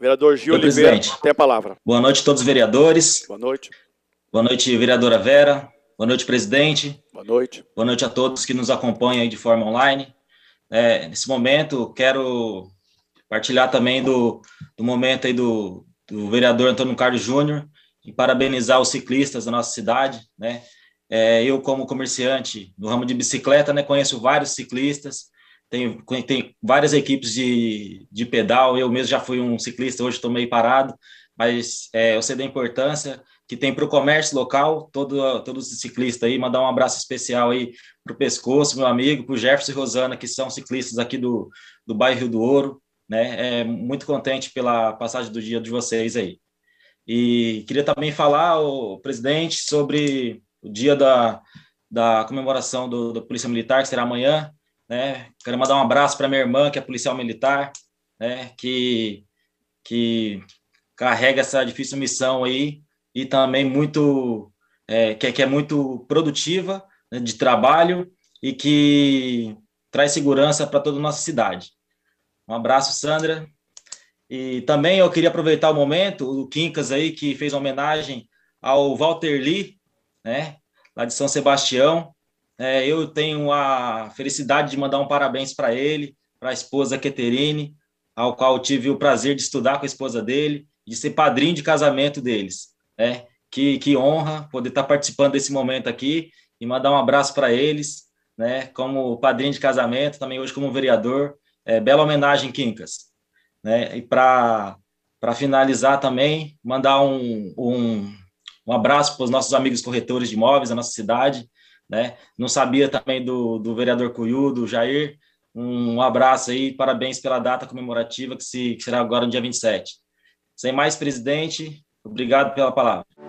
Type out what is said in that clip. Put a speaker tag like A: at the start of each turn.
A: Vereador Gil Oliveira, presidente. tem a palavra. Boa noite a todos os vereadores. Boa noite. Boa noite, vereadora Vera. Boa noite, presidente. Boa noite. Boa noite a todos que nos acompanham de forma online. É, nesse momento, quero partilhar também do, do momento aí do, do vereador Antônio Carlos Júnior e parabenizar os ciclistas da nossa cidade, né? É, eu, como comerciante no ramo de bicicleta, né, conheço vários ciclistas tem, tem várias equipes de, de pedal, eu mesmo já fui um ciclista, hoje estou meio parado, mas é, eu sei da importância que tem para o comércio local, todo, os ciclistas aí, mandar um abraço especial aí para o Pescoço, meu amigo, para o Jefferson e Rosana, que são ciclistas aqui do, do bairro Rio do Ouro, né? É, muito contente pela passagem do dia de vocês aí. E queria também falar, o presidente, sobre o dia da, da comemoração do, da Polícia Militar, que será amanhã, né? Quero mandar um abraço para minha irmã, que é policial militar, né? que, que carrega essa difícil missão aí e também muito é, que, é, que, é muito produtiva né, de trabalho e que traz segurança para toda a nossa cidade. Um abraço, Sandra. E também eu queria aproveitar o momento, o Quincas aí, que fez homenagem ao Walter Lee, né, lá de São Sebastião, é, eu tenho a felicidade de mandar um parabéns para ele, para a esposa Keterine, ao qual tive o prazer de estudar com a esposa dele, de ser padrinho de casamento deles. É, que, que honra poder estar tá participando desse momento aqui e mandar um abraço para eles, né, como padrinho de casamento, também hoje como vereador. É, bela homenagem, Quincas. Né? E para finalizar também, mandar um, um, um abraço para os nossos amigos corretores de imóveis da nossa cidade, né? Não sabia também do, do vereador Cuiú, do Jair. Um abraço aí, parabéns pela data comemorativa que, se, que será agora no dia 27. Sem mais, presidente, obrigado pela palavra.